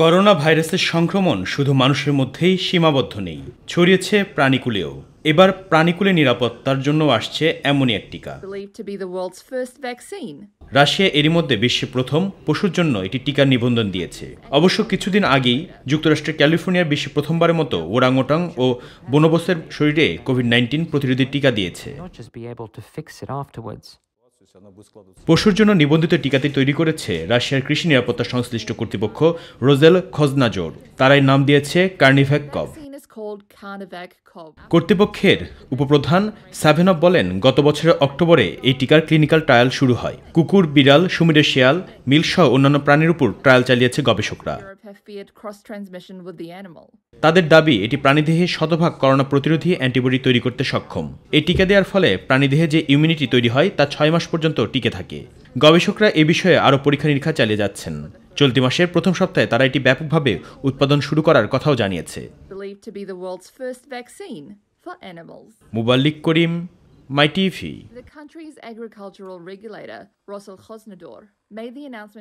Corona ভাইরাসের সংক্রমণ শুধু মানুষের মধ্যেই সীমাবদ্ধ নেই ছড়িয়েছে প্রাণীকুলেও এবার প্রাণীকুলে নিরাপত্তার জন্য আসছে এমনই এক টিকা রাশিয়া এরই মধ্যে বিশ্বে প্রথম পশুর জন্য এটি টিকা নিবন্ধন দিয়েছে অবশ্য কিছুদিন আগেই যুক্তরাষ্ট্রের ক্যালিফোর্নিয়ার বিশ্বে প্রথমবারের মতো ওরাংওটাং ও বনবসের শরীরে কোভিড নাইন্টিন প্রতিরোধী টিকা দিয়েছে পশুর জন্য নিবন্ধিত টিকাতে তৈরি করেছে রাশিয়ার কৃষি নিরাপত্তা সংশ্লিষ্ট কর্তৃপক্ষ রোজেল খজনাজোর তারাই নাম দিয়েছে কার্নিভ্যাক কব কর্তৃপক্ষের উপপ্রধান সাভেনব বলেন গত বছরের অক্টোবরে এই টিকার ক্লিনিক্যাল ট্রায়াল শুরু হয় কুকুর বিড়াল সুমিরের শেয়াল মিলসহ অন্যান্য প্রাণীর উপর ট্রায়াল চালিয়েছে গবেষকরা তাদের দাবি এটি প্রাণীদেহে শতভাগ করোনা প্রতিরোধী অ্যান্টিবডি তৈরি করতে সক্ষম এই টিকা দেওয়ার ফলে প্রাণীদেহে যে ইমিউনিটি তৈরি হয় তা ছয় মাস পর্যন্ত টিকে থাকে গবেষকরা এ বিষয়ে আরও পরীক্ষা নিরীক্ষা চালিয়ে যাচ্ছেন চলতি মাসের প্রথম সপ্তাহে তারা এটি ব্যাপকভাবে উৎপাদন শুরু করার কথাও জানিয়েছে believed to be the world's first vaccine for animals. Mubalik My TV. The country's agricultural regulator, Rossel Khosnador, made the announcement.